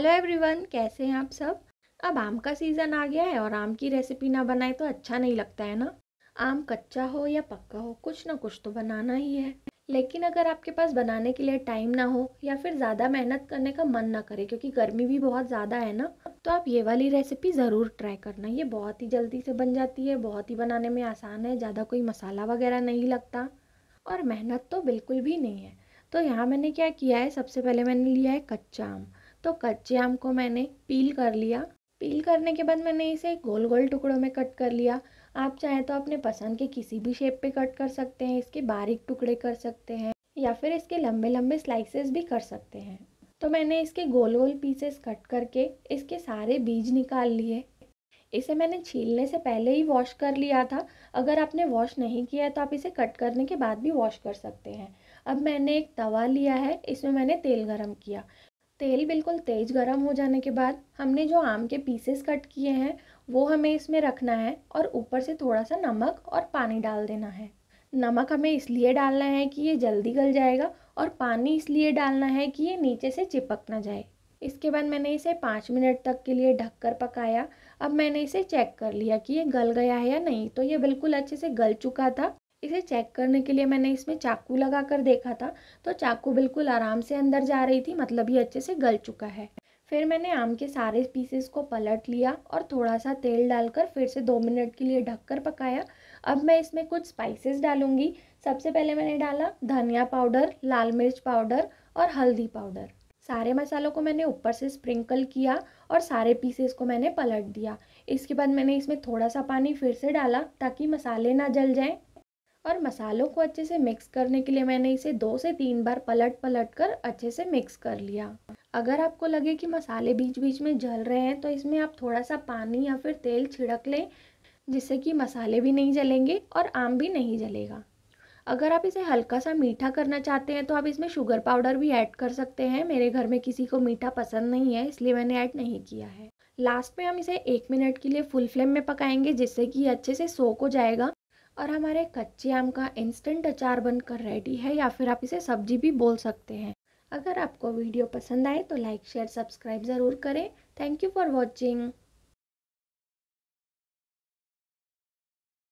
hello everyone कैसे हैं आप सब अब आम का सीज़न आ गया है और आम की रेसिपी ना बनाए तो अच्छा नहीं लगता है ना आम कच्चा हो या पक्का हो कुछ ना कुछ तो बनाना ही है लेकिन अगर आपके पास बनाने के लिए टाइम ना हो या फिर ज़्यादा मेहनत करने का मन ना करे क्योंकि गर्मी भी बहुत ज़्यादा है ना तो आप ये वाली रेसिपी ज़रूर ट्राई करना ये बहुत ही जल्दी से बन जाती है बहुत ही बनाने में आसान है ज़्यादा कोई मसाला वगैरह नहीं लगता और मेहनत तो बिल्कुल भी नहीं है तो यहाँ मैंने क्या किया है सबसे पहले मैंने लिया है कच्चा आम तो कच्चे आम को मैंने पील कर लिया पील करने के बाद मैंने इसे गोल गोल टुकड़ों में कट कर लिया आप चाहें तो अपने पसंद के किसी भी शेप पे कट कर सकते हैं इसके बारीक टुकड़े कर सकते हैं या फिर इसके लंबे लंबे स्लाइसेस भी कर सकते हैं तो मैंने इसके गोल गोल पीसेस कट करके इसके सारे बीज निकाल लिए इसे मैंने छीलने से पहले ही वॉश कर लिया था अगर आपने वॉश नहीं किया है तो आप इसे कट करने के बाद भी वॉश कर सकते हैं अब मैंने एक तवा लिया है इसमें मैंने तेल गरम किया तेल बिल्कुल तेज़ गर्म हो जाने के बाद हमने जो आम के पीसेस कट किए हैं वो हमें इसमें रखना है और ऊपर से थोड़ा सा नमक और पानी डाल देना है नमक हमें इसलिए डालना है कि ये जल्दी गल जाएगा और पानी इसलिए डालना है कि ये नीचे से चिपक ना जाए इसके बाद मैंने इसे पाँच मिनट तक के लिए ढककर पकाया अब मैंने इसे चेक कर लिया कि ये गल गया है या नहीं तो ये बिल्कुल अच्छे से गल चुका था इसे चेक करने के लिए मैंने इसमें चाकू लगा कर देखा था तो चाकू बिल्कुल आराम से अंदर जा रही थी मतलब ये अच्छे से गल चुका है फिर मैंने आम के सारे पीसेस को पलट लिया और थोड़ा सा तेल डालकर फिर से दो मिनट के लिए ढककर पकाया अब मैं इसमें कुछ स्पाइसेस डालूंगी सबसे पहले मैंने डाला धनिया पाउडर लाल मिर्च पाउडर और हल्दी पाउडर सारे मसालों को मैंने ऊपर से स्प्रिंकल किया और सारे पीसेस को मैंने पलट दिया इसके बाद मैंने इसमें थोड़ा सा पानी फिर से डाला ताकि मसाले ना जल जाएं और मसालों को अच्छे से मिक्स करने के लिए मैंने इसे दो से तीन बार पलट पलट कर अच्छे से मिक्स कर लिया अगर आपको लगे कि मसाले बीच बीच में जल रहे हैं तो इसमें आप थोड़ा सा पानी या फिर तेल छिड़क लें जिससे कि मसाले भी नहीं जलेंगे और आम भी नहीं जलेगा अगर आप इसे हल्का सा मीठा करना चाहते हैं तो आप इसमें शुगर पाउडर भी ऐड कर सकते हैं मेरे घर में किसी को मीठा पसंद नहीं है इसलिए मैंने ऐड नहीं किया है लास्ट में हम इसे एक मिनट के लिए फुल फ्लेम में पकाएंगे जिससे कि अच्छे से सोक हो जाएगा और हमारे कच्चे आम का इंस्टेंट अचार बनकर रेडी है या फिर आप इसे सब्जी भी बोल सकते हैं अगर आपको वीडियो पसंद आए तो लाइक शेयर सब्सक्राइब ज़रूर करें थैंक यू फॉर वॉचिंग